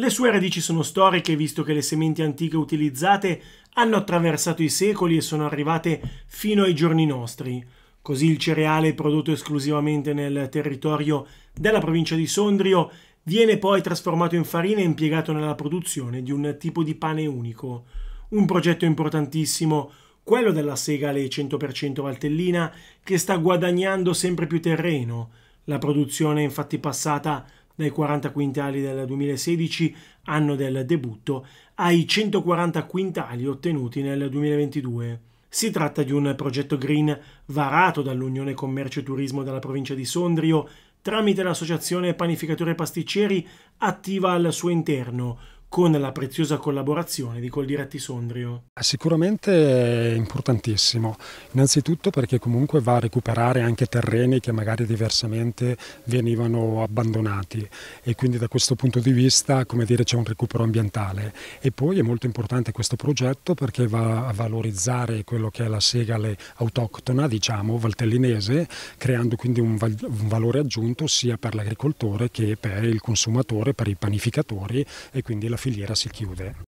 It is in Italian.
Le sue radici sono storiche, visto che le sementi antiche utilizzate hanno attraversato i secoli e sono arrivate fino ai giorni nostri. Così il cereale prodotto esclusivamente nel territorio della provincia di Sondrio viene poi trasformato in farina e impiegato nella produzione di un tipo di pane unico. Un progetto importantissimo, quello della segale 100% valtellina, che sta guadagnando sempre più terreno. La produzione è infatti passata a dai 40 quintali del 2016, anno del debutto, ai 140 quintali ottenuti nel 2022. Si tratta di un progetto green varato dall'Unione Commercio e Turismo della provincia di Sondrio tramite l'associazione Panificatori e Pasticceri attiva al suo interno, con la preziosa collaborazione di Coldiretti Sondrio. Sicuramente è importantissimo, innanzitutto perché comunque va a recuperare anche terreni che magari diversamente venivano abbandonati e quindi da questo punto di vista come dire, c'è un recupero ambientale e poi è molto importante questo progetto perché va a valorizzare quello che è la segale autoctona, diciamo, valtellinese, creando quindi un, val un valore aggiunto sia per l'agricoltore che per il consumatore, per i panificatori e quindi la filiera si chiude.